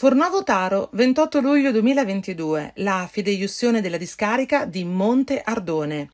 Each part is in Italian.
Fornovo Taro, 28 luglio 2022, la fideiussione della discarica di Monte Ardone.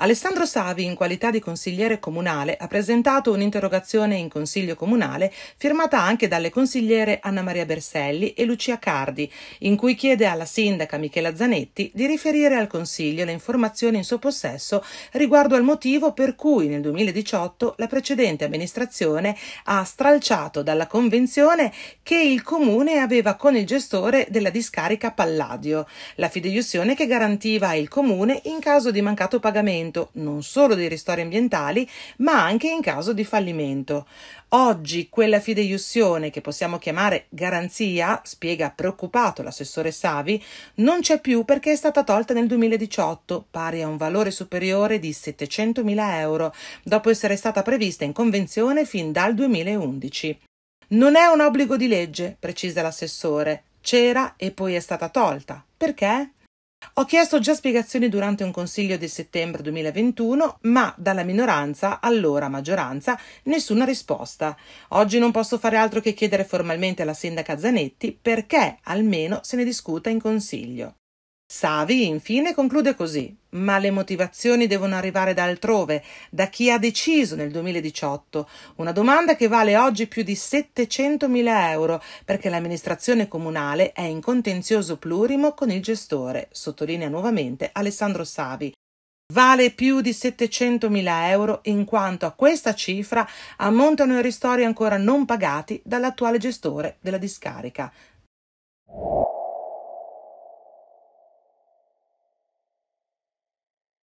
Alessandro Savi, in qualità di consigliere comunale, ha presentato un'interrogazione in Consiglio Comunale firmata anche dalle consigliere Anna Maria Berselli e Lucia Cardi, in cui chiede alla sindaca Michela Zanetti di riferire al Consiglio le informazioni in suo possesso riguardo al motivo per cui nel 2018 la precedente amministrazione ha stralciato dalla convenzione che il comune aveva con il gestore della discarica Palladio, la fideiussione che garantiva il comune in caso di mancato pagamento riconoscimento non solo dei ristori ambientali, ma anche in caso di fallimento. Oggi quella fideiussione che possiamo chiamare garanzia, spiega preoccupato l'assessore Savi, non c'è più perché è stata tolta nel 2018, pari a un valore superiore di 700.000 euro, dopo essere stata prevista in convenzione fin dal 2011. Non è un obbligo di legge, precisa l'assessore, c'era e poi è stata tolta. Perché? Ho chiesto già spiegazioni durante un consiglio di settembre 2021, ma dalla minoranza, allora maggioranza, nessuna risposta. Oggi non posso fare altro che chiedere formalmente alla sindaca Zanetti perché almeno se ne discuta in consiglio. Savi, infine, conclude così: Ma le motivazioni devono arrivare da altrove, da chi ha deciso nel 2018. Una domanda che vale oggi più di 700.000 euro, perché l'amministrazione comunale è in contenzioso plurimo con il gestore, sottolinea nuovamente Alessandro Savi. Vale più di 700.000 euro in quanto a questa cifra ammontano i ristori ancora non pagati dall'attuale gestore della discarica.